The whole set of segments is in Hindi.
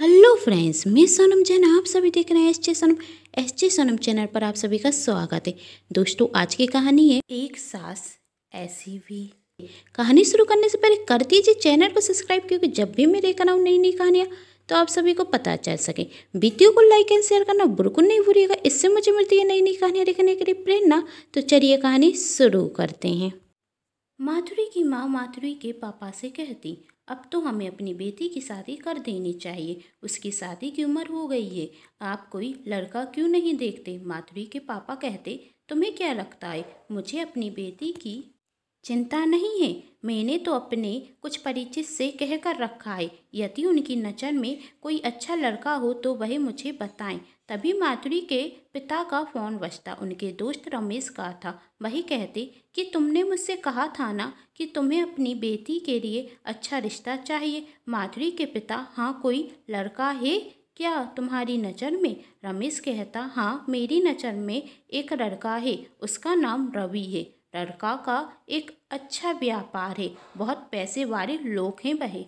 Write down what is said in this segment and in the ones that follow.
हेलो फ्रेंड्स मैं सोनम जैन आप सभी देख रहे हैं S J Sonam S J Sonam channel पर आप सभी का स्वागत है दोस्तों आज की कहानी है एक सास ऐसी भी e कहानी शुरू करने से पहले कर दीजिए चैनल को सब्सक्राइब क्योंकि जब भी मैं लेकर आऊँ नई नई कहानियाँ तो आप सभी को पता चल सके वीडियो को लाइक एंड शेयर करना बिल्कुल नहीं भूलिएगा इससे मुझे मिलती है नई नई कहानियाँ लिखने के लिए प्रेरणा तो चलिए कहानी शुरू करते हैं माधुरी की माँ माधुरी के पापा से कहती अब तो हमें अपनी बेटी की शादी कर देनी चाहिए उसकी शादी की उम्र हो गई है आप कोई लड़का क्यों नहीं देखते माधुरी के पापा कहते तुम्हें क्या लगता है मुझे अपनी बेटी की चिंता नहीं है मैंने तो अपने कुछ परिचित से कह कर रखा है यदि उनकी नज़र में कोई अच्छा लड़का हो तो वह मुझे बताएं तभी माधुरी के पिता का फ़ोन बजता उनके दोस्त रमेश का था वही कहते कि तुमने मुझसे कहा था ना कि तुम्हें अपनी बेटी के लिए अच्छा रिश्ता चाहिए माधुरी के पिता हाँ कोई लड़का है क्या तुम्हारी नज़र में रमेश कहता हाँ मेरी नज़र में एक लड़का है उसका नाम रवि है लड़का का एक अच्छा व्यापार है बहुत पैसे वाले लोग हैं वह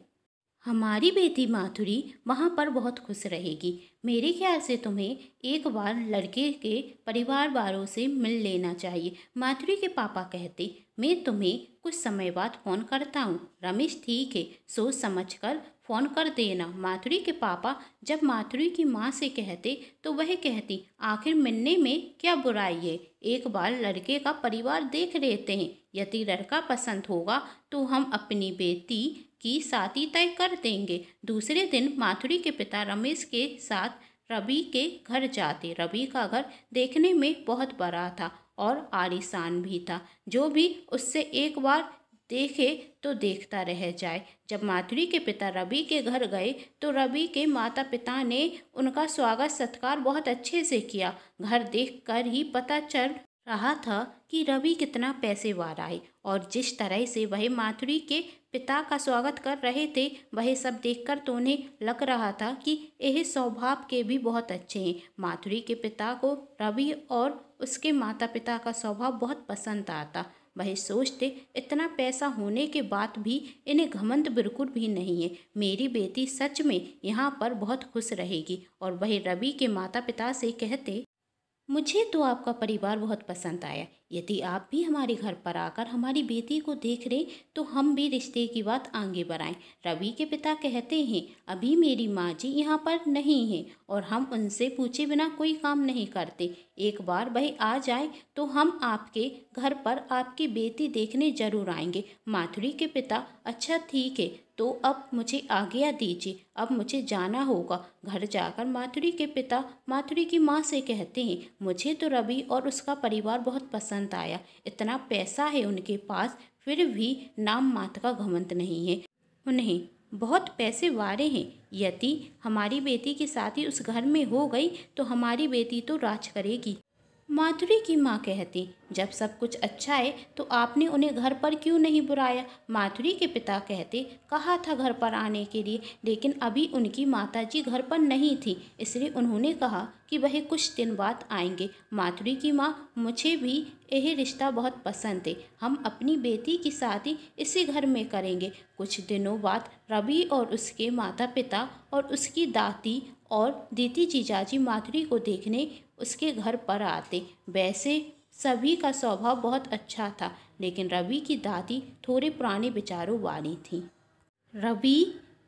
हमारी बेटी माथुरी वहाँ पर बहुत खुश रहेगी मेरे ख्याल से तुम्हें एक बार लड़के के परिवार वालों से मिल लेना चाहिए माथुरी के पापा कहते मैं तुम्हें कुछ समय बाद फ़ोन करता हूँ रमेश ठीक है सोच समझ कर फ़ोन कर देना माथुरी के पापा जब माथुरी की माँ से कहते तो वह कहती आखिर मिलने में क्या बुराई है एक बार लड़के का परिवार देख लेते हैं यदि लड़का पसंद होगा तो हम अपनी बेटी की साथी तय कर देंगे दूसरे दिन माथुरी के पिता रमेश के साथ रवि के घर जाते रवि का घर देखने में बहुत बड़ा था और आलिशान भी था जो भी उससे एक बार देखे तो देखता रह जाए जब माधुरी के पिता रवि के घर गए तो रवि के माता पिता ने उनका स्वागत सत्कार बहुत अच्छे से किया घर देखकर ही पता चल रहा था कि रवि कितना पैसे वाला है और जिस तरह से वह माथुरी के पिता का स्वागत कर रहे थे वह सब देखकर तो उन्हें लग रहा था कि यह स्वभाव के भी बहुत अच्छे हैं माधुरी के पिता को रवि और उसके माता पिता का स्वभाव बहुत पसंद आता वह सोचते इतना पैसा होने के बाद भी इन्हें घमंड बिल्कुल भी नहीं है मेरी बेटी सच में यहाँ पर बहुत खुश रहेगी और वह रवि के माता पिता से कहते मुझे तो आपका परिवार बहुत पसंद आया यदि आप भी हमारे घर पर आकर हमारी बेटी को देख रहे तो हम भी रिश्ते की बात आगे बढ़ाएं रवि के पिता कहते हैं अभी मेरी माँ जी यहाँ पर नहीं हैं और हम उनसे पूछे बिना कोई काम नहीं करते एक बार वह आ जाए तो हम आपके घर पर आपकी बेटी देखने जरूर आएंगे माथुरी के पिता अच्छा ठीक है तो अब मुझे आज्ञा दीजिए अब मुझे जाना होगा घर जाकर माथुरी के पिता माथुरी की माँ से कहते हैं मुझे तो रवि और उसका परिवार बहुत पसंद आया इतना पैसा है उनके पास फिर भी नाम मात का घमंत नहीं है उन्हें बहुत पैसे वारे हैं यदि हमारी बेटी के साथ ही उस घर में हो गई तो हमारी बेटी तो राज करेगी माधुरी की माँ कहती जब सब कुछ अच्छा है तो आपने उन्हें घर पर क्यों नहीं बुलाया माधुरी के पिता कहते कहा था घर पर आने के लिए लेकिन अभी उनकी माताजी घर पर नहीं थी इसलिए उन्होंने कहा कि वह कुछ दिन बाद आएंगे माधुरी की माँ मुझे भी यह रिश्ता बहुत पसंद है हम अपनी बेटी की शादी इसी घर में करेंगे कुछ दिनों बाद रवि और उसके माता पिता और उसकी दाती और दीदी जीजाजी माधुरी को देखने उसके घर पर आते वैसे सभी का स्वभाव बहुत अच्छा था लेकिन रवि की दादी थोड़े पुराने विचारों वाली थी रवि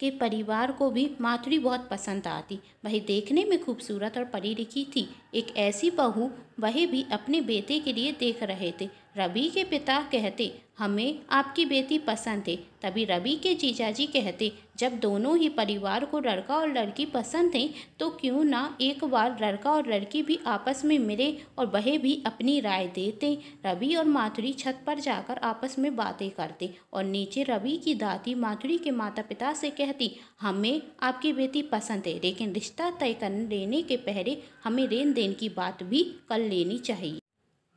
के परिवार को भी माथुरी बहुत पसंद आती वही देखने में खूबसूरत और पढ़ी लिखी थी एक ऐसी बहू वह भी अपने बेटे के लिए देख रहे थे रवि के पिता कहते हमें आपकी बेटी पसंद है तभी रवि के जी कहते जब दोनों ही परिवार को लड़का और लड़की पसंद थे तो क्यों ना एक बार लड़का और लड़की भी आपस में मिले और वह भी अपनी राय देते रवि और माथुरी छत पर जाकर आपस में बातें करते और नीचे रवि की दादी माथुरी के माता पिता से कहती हमें आपकी बेटी पसंद है लेकिन रिश्ता तय कर लेने के पहले हमें लेन देन की बात भी कर लेनी चाहिए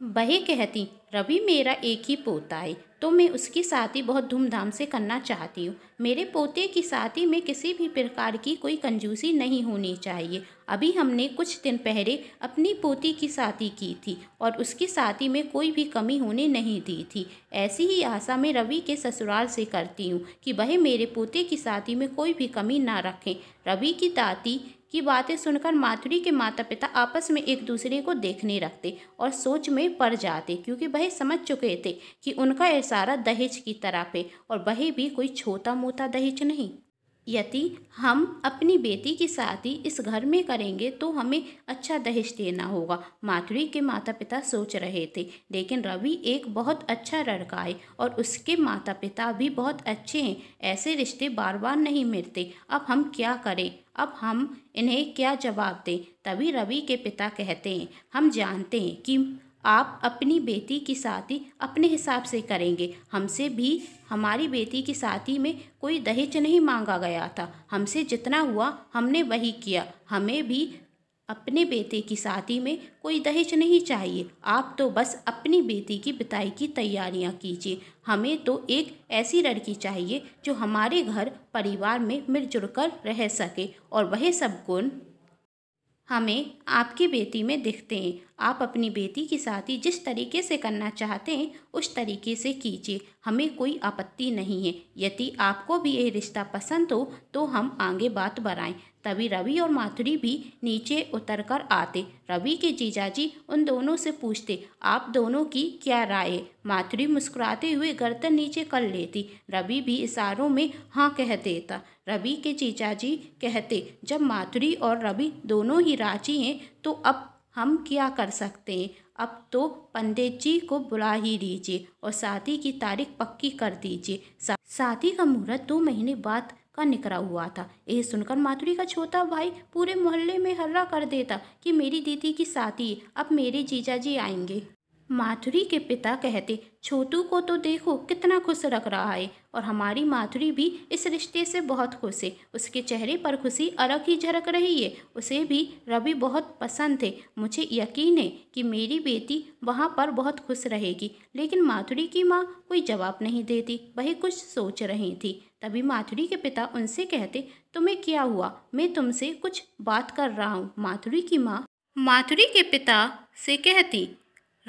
वह कहती रवि मेरा एक ही पोता है तो मैं उसकी शादी बहुत धूमधाम से करना चाहती हूँ मेरे पोते की शादी में किसी भी प्रकार की कोई कंजूसी नहीं होनी चाहिए अभी हमने कुछ दिन पहले अपनी पोती की शादी की थी और उसकी शादी में कोई भी कमी होने नहीं दी थी ऐसी ही आशा मैं रवि के ससुराल से करती हूँ कि वह मेरे पोते की शादी में कोई भी कमी ना रखें रवि की दाती की बातें सुनकर माथुरी के माता पिता आपस में एक दूसरे को देखने रखते और सोच में पड़ जाते क्योंकि वह समझ चुके थे कि उनका इशारा दहेज की तरफ है और वह भी कोई छोटा मोटा दहेज नहीं यदि हम अपनी बेटी की शादी इस घर में करेंगे तो हमें अच्छा दहेज देना होगा माधुरी के माता पिता सोच रहे थे लेकिन रवि एक बहुत अच्छा लड़का है और उसके माता पिता भी बहुत अच्छे हैं ऐसे रिश्ते बार बार नहीं मिलते अब हम क्या करें अब हम इन्हें क्या जवाब दें तभी रवि के पिता कहते हैं हम जानते हैं कि आप अपनी बेटी की शादी अपने हिसाब से करेंगे हमसे भी हमारी बेटी की शादी में कोई दहेज नहीं मांगा गया था हमसे जितना हुआ हमने वही किया हमें भी अपने बेटे की शादी में कोई दहेज नहीं चाहिए आप तो बस अपनी बेटी की बिताई की तैयारियां कीजिए हमें तो एक ऐसी लड़की चाहिए जो हमारे घर परिवार में मिलजुल कर रह सके और वह सब गुण हमें आपकी बेटी में दिखते हैं आप अपनी बेटी की शादी जिस तरीके से करना चाहते हैं उस तरीके से कीजिए हमें कोई आपत्ति नहीं है यदि आपको भी ये रिश्ता पसंद हो तो हम आगे बात बढ़ाएं तभी रवि और माथुरी भी नीचे उतर कर आते रवि के जीजाजी उन दोनों से पूछते आप दोनों की क्या राय है माथुरी मुस्कुराते हुए गर्दन नीचे कर लेती रवि भी इशारों में हाँ कह देता रवि के जीजाजी कहते जब माथुरी और रवि दोनों ही राजी हैं तो अब हम क्या कर सकते हैं अब तो पंडित जी को बुला ही लीजिए और शादी की तारीख पक्की कर दीजिए शादी का मुहूर्त दो महीने बाद का निकरा हुआ था यह सुनकर माधुरी का छोटा भाई पूरे मोहल्ले में हल्ला कर देता कि मेरी दीदी की शादी अब मेरे जीजा जी आएंगे माथुरी के पिता कहते छोटू को तो देखो कितना खुश रख रहा है और हमारी माथुरी भी इस रिश्ते से बहुत खुश है उसके चेहरे पर खुशी अलग ही झलक रही है उसे भी रवि बहुत पसंद थे मुझे यकीन है कि मेरी बेटी वहाँ पर बहुत खुश रहेगी लेकिन माधुरी की माँ कोई जवाब नहीं देती वही कुछ सोच रही थी तभी माधुरी के पिता उनसे कहते तुम्हें क्या हुआ मैं तुमसे कुछ बात कर रहा हूँ माथुरी की माँ माधुरी के पिता से कहती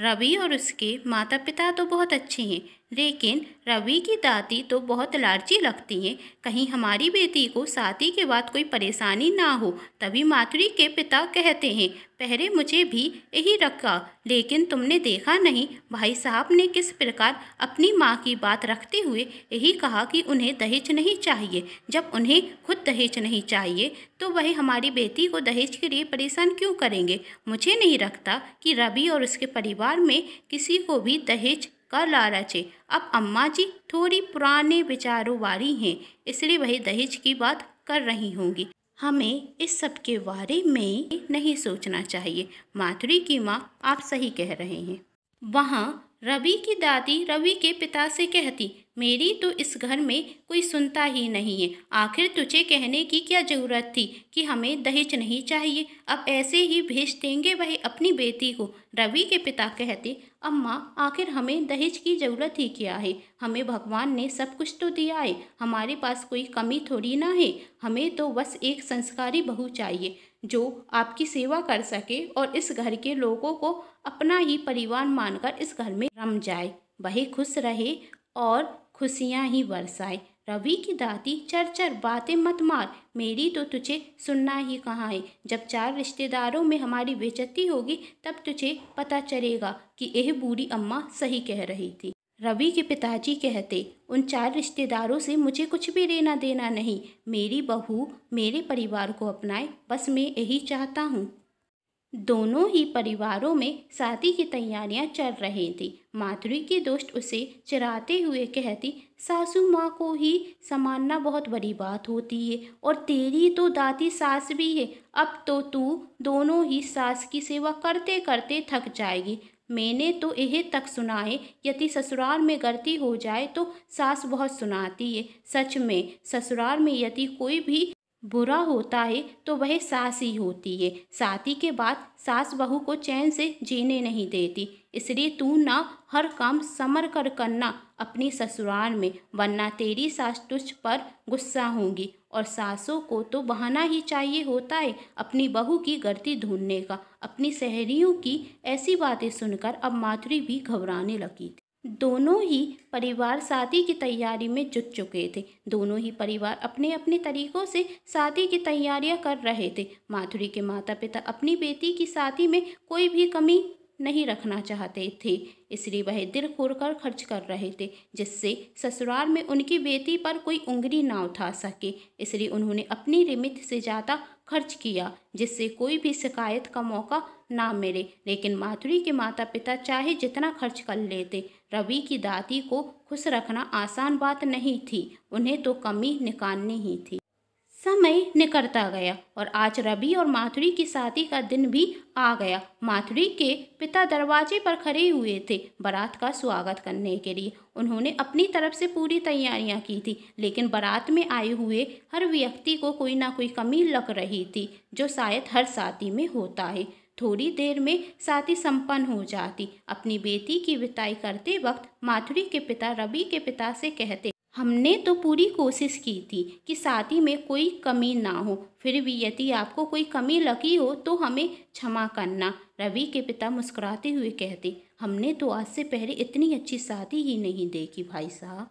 रवि और उसके माता पिता तो बहुत अच्छे हैं लेकिन रवि की दादी तो बहुत लालची लगती हैं कहीं हमारी बेटी को शादी के बाद कोई परेशानी ना हो तभी माथुरी के पिता कहते हैं पहले मुझे भी यही रखा लेकिन तुमने देखा नहीं भाई साहब ने किस प्रकार अपनी माँ की बात रखते हुए यही कहा कि उन्हें दहेज नहीं चाहिए जब उन्हें खुद दहेज नहीं चाहिए तो वह हमारी बेटी को दहेज के लिए परेशान क्यों करेंगे मुझे नहीं रखता कि रवि और उसके परिवार में किसी को भी दहेज कर लालच है अब अम्मा जी थोड़ी पुराने विचारों वाली हैं इसलिए वही दहेज की बात कर रही होंगी हमें इस सब के बारे में नहीं सोचना चाहिए माधुरी की माँ आप सही कह रहे हैं वहाँ रवि की दादी रवि के पिता से कहती मेरी तो इस घर में कोई सुनता ही नहीं है आखिर तुझे कहने की क्या ज़रूरत थी कि हमें दहेज नहीं चाहिए अब ऐसे ही भेज देंगे वह अपनी बेटी को रवि के पिता कहते अम्मा आखिर हमें दहेज की ज़रूरत ही क्या है हमें भगवान ने सब कुछ तो दिया है हमारे पास कोई कमी थोड़ी ना है हमें तो बस एक संस्कारी बहू चाहिए जो आपकी सेवा कर सके और इस घर के लोगों को अपना ही परिवार मानकर इस घर में रम जाए वही खुश रहे और खुशियाँ ही बरसाए रवि की दाती चर चर बातें मत मार मेरी तो तुझे सुनना ही कहाँ है जब चार रिश्तेदारों में हमारी बेचती होगी तब तुझे पता चलेगा कि यह बूढ़ी अम्मा सही कह रही थी रवि के पिताजी कहते उन चार रिश्तेदारों से मुझे कुछ भी लेना देना नहीं मेरी बहू मेरे परिवार को अपनाए बस मैं यही चाहता हूँ दोनों ही परिवारों में शादी की तैयारियां चल रही थी माधुरी की दोस्त उसे चराते हुए कहती सासू माँ को ही संभालना बहुत बड़ी बात होती है और तेरी तो दाती सास भी है अब तो तू दोनों ही सास की सेवा करते करते थक जाएगी मैंने तो यह तक सुना है यदि ससुराल में गलती हो जाए तो सास बहुत सुनाती है सच में ससुराल में यदि कोई भी बुरा होता है तो वह सास ही होती है साथी के बाद सास बहू को चैन से जीने नहीं देती इसलिए तू ना हर काम समर कर करना अपनी ससुराल में वरना तेरी सास तुझ पर गुस्सा होंगी और सासों को तो बहाना ही चाहिए होता है अपनी बहू की गलती ढूंढने का अपनी सहेलियों की ऐसी बातें सुनकर अब माधुरी भी घबराने लगी दोनों ही परिवार शादी की तैयारी में जुट चुके थे दोनों ही परिवार अपने अपने तरीक़ों से शादी की तैयारियां कर रहे थे माधुरी के माता पिता अपनी बेटी की शादी में कोई भी कमी नहीं रखना चाहते थे इसलिए वह दिल कर खर्च कर रहे थे जिससे ससुराल में उनकी बेटी पर कोई उंगली ना उठा सके इसलिए उन्होंने अपनी रिमित से ज़्यादा खर्च किया जिससे कोई भी शिकायत का मौका ना मिले लेकिन माधुरी के माता पिता चाहे जितना खर्च कर लेते रवि की दादी को खुश रखना आसान बात नहीं थी उन्हें तो कमी निकालनी ही थी समय निकलता गया और आज रवि और माथुरी की शादी का दिन भी आ गया माथुरी के पिता दरवाजे पर खड़े हुए थे बारात का स्वागत करने के लिए उन्होंने अपनी तरफ से पूरी तैयारियां की थी लेकिन बारात में आए हुए हर व्यक्ति को कोई ना कोई कमी लग रही थी जो शायद हर शादी में होता है थोड़ी देर में शादी संपन्न हो जाती अपनी बेटी की विताई करते वक्त माथुरी के पिता रवि के पिता से कहते हमने तो पूरी कोशिश की थी कि शादी में कोई कमी ना हो फिर भी यदि आपको कोई कमी लगी हो तो हमें क्षमा करना रवि के पिता मुस्कुराते हुए कहते हमने तो आज से पहले इतनी अच्छी शादी ही नहीं देखी भाई साहब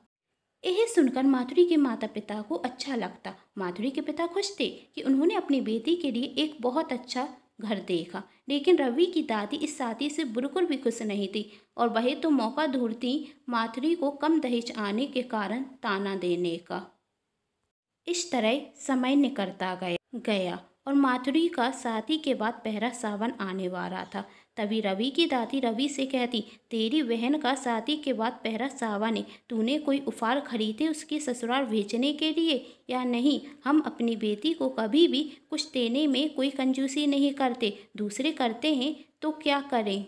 यह सुनकर माधुरी के माता पिता को अच्छा लगता माधुरी के पिता खुश थे कि उन्होंने अपनी बेटी के लिए एक बहुत अच्छा घर देखा लेकिन रवि की दादी इस शादी से बिल्कुल भी खुश नहीं थी और वह तो मौका ढूंढती माथुरी को कम दहेज आने के कारण ताना देने का इस तरह समय निकलता गया गया और माथुरी का शादी के बाद पहरा सावन आने वाला था तभी रवि की दादी रवि से कहती तेरी बहन का शादी के बाद पहरा सावा ने तूने कोई उपहार खरीदे उसके ससुराल भेजने के लिए या नहीं हम अपनी बेटी को कभी भी कुछ देने में कोई कंजूसी नहीं करते दूसरे करते हैं तो क्या करें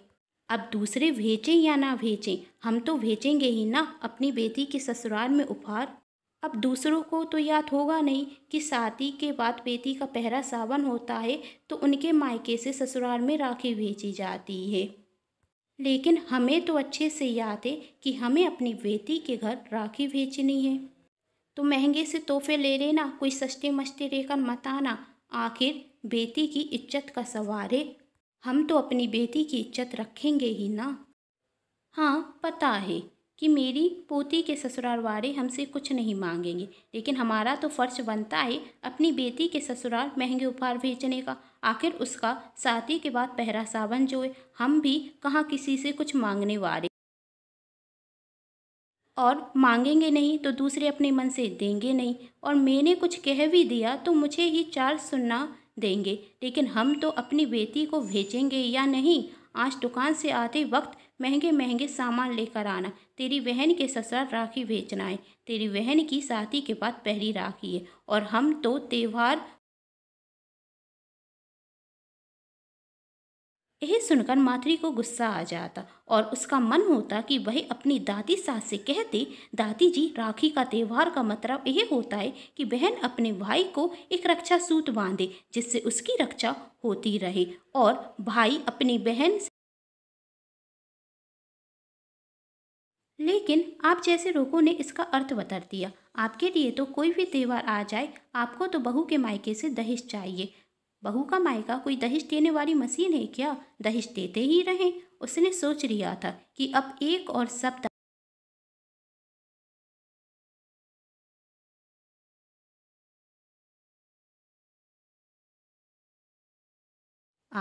अब दूसरे भेजें या ना भेजें हम तो भेजेंगे ही ना अपनी बेटी के ससुराल में उपहार अब दूसरों को तो याद होगा नहीं कि शादी के बाद बेटी का पहरा सावन होता है तो उनके मायके से ससुराल में राखी भेजी जाती है लेकिन हमें तो अच्छे से याद है कि हमें अपनी बेटी के घर राखी भेजनी है तो महंगे से तोहफे ले लेना कोई सस्ते मस्ते लेकर मत आना आखिर बेटी की इज्जत का सवार है हम तो अपनी बेटी की इज्जत रखेंगे ही ना हाँ पता है कि मेरी पोती के ससुराल वाले हमसे कुछ नहीं मांगेंगे लेकिन हमारा तो फ़र्ज बनता है अपनी बेटी के ससुराल महंगे उपहार भेजने का आखिर उसका साथी के बाद पहरा सावन जो है हम भी कहाँ किसी से कुछ मांगने वाले और मांगेंगे नहीं तो दूसरे अपने मन से देंगे नहीं और मैंने कुछ कह भी दिया तो मुझे ही चार सुनना देंगे लेकिन हम तो अपनी बेटी को भेजेंगे या नहीं आज दुकान से आते वक्त महंगे महंगे सामान लेकर आना तेरी बहन के ससुराल राखी बेचना है तेरी बहन की साथी के बाद पहली राखी है और हम तो त्यौहार यह सुनकर माथुरी को गुस्सा आ जाता और उसका मन होता कि वह अपनी दादी सास से कहते दादी जी राखी का त्यौहार का मतलब यह होता है कि बहन अपने भाई को एक रक्षा सूत बांधे जिससे उसकी रक्षा होती रहे और भाई अपनी बहन लेकिन आप जैसे लोगों ने इसका अर्थ बतर दिया आपके लिए तो कोई भी त्यौहार आ जाए आपको तो बहू के मायके से दहेज चाहिए बहू का मायका कोई दहेज देने वाली मशीन है क्या दहेज देते ही रहें उसने सोच लिया था कि अब एक और शब्द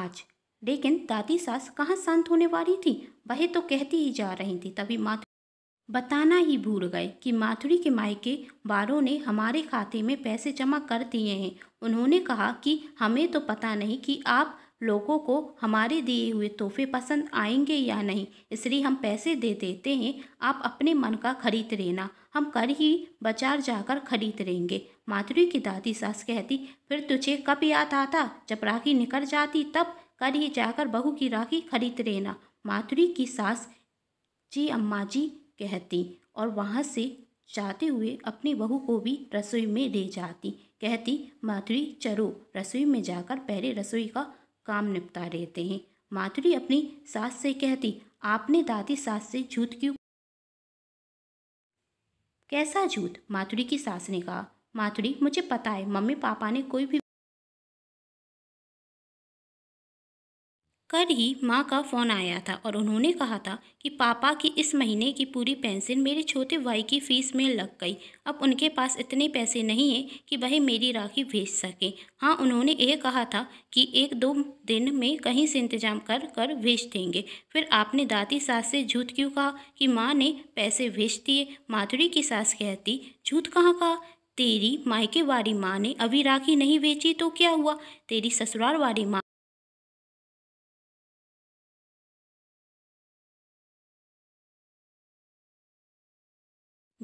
आज लेकिन दादी सास कहाँ शांत होने वाली थी वह तो कहती ही जा रही थी तभी माँ बताना ही भूल गए कि माथुरी के मायके बारों ने हमारे खाते में पैसे जमा कर दिए हैं उन्होंने कहा कि हमें तो पता नहीं कि आप लोगों को हमारे दिए हुए तोहफे पसंद आएंगे या नहीं इसलिए हम पैसे दे देते हैं आप अपने मन का खरीद लेना हम कर ही बाजार जाकर खरीद लेंगे माधुरी की दादी सास कहती फिर तुझे कब याद आता जब राखी निकल जाती तब कर ही जाकर बहू की राखी खरीद लेना माधुरी की सास जी अम्मा जी कहती और वहाँ से जाते हुए अपनी बहू को भी रसोई में ले जाती कहती माधुरी चलो रसोई में जाकर पहले रसोई का काम निपटा लेते हैं माधुरी अपनी सास से कहती आपने दादी सास से झूठ क्यों कैसा झूठ माधुरी की सास ने कहा माधुरी मुझे पता है मम्मी पापा ने कोई भी कर ही माँ का फ़ोन आया था और उन्होंने कहा था कि पापा की इस महीने की पूरी पेंशन मेरे छोटे भाई की फ़ीस में लग गई अब उनके पास इतने पैसे नहीं हैं कि वह मेरी राखी भेज सकें हाँ उन्होंने यह कहा था कि एक दो दिन में कहीं से इंतज़ाम कर कर भेज देंगे फिर आपने दादी सास से झूठ क्यों कहा कि माँ ने पैसे भेज दिए माधुरी की सास कहती झूठ कहाँ कहा तेरी मायके वाली माँ ने अभी राखी नहीं बेची तो क्या हुआ तेरी ससुराल वाली माँ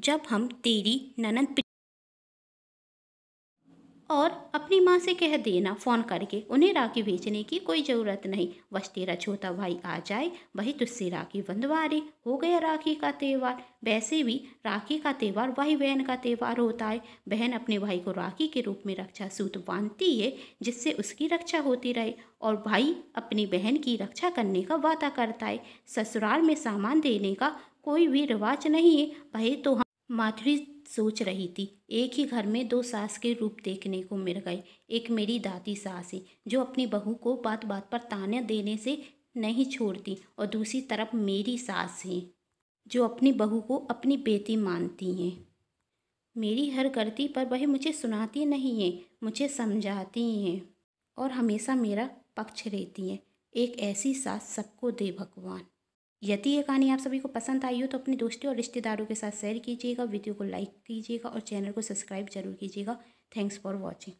जब हम तेरी ननद और अपनी माँ से कह देना फ़ोन करके उन्हें राखी भेजने की कोई ज़रूरत नहीं बस तेरा छोटा भाई आ जाए वही तुझसे राखी बंधवा रे हो गया राखी का त्यौहार वैसे भी राखी का त्यौहार वही बहन का त्यौहार होता है बहन अपने भाई को राखी के रूप में रक्षा सूत बांधती है जिससे उसकी रक्षा होती रहे और भाई अपनी बहन की रक्षा करने का वादा करता है ससुराल में सामान देने का कोई भी रिवाज नहीं है भाई तो माधुरी सोच रही थी एक ही घर में दो सास के रूप देखने को मिल गए एक मेरी दादी सास है जो अपनी बहू को बात बात पर ताने देने से नहीं छोड़ती और दूसरी तरफ मेरी सास है जो अपनी बहू को अपनी बेटी मानती हैं मेरी हर गलती पर वह मुझे सुनाती नहीं है मुझे समझाती हैं और हमेशा मेरा पक्ष रहती हैं एक ऐसी सास सबको दे भगवान यदि ये कहानी आप सभी को पसंद आई हो तो अपने दोस्तों और रिश्तेदारों के साथ शेयर कीजिएगा वीडियो को लाइक कीजिएगा और चैनल को सब्सक्राइब जरूर कीजिएगा थैंक्स फॉर वॉचिंग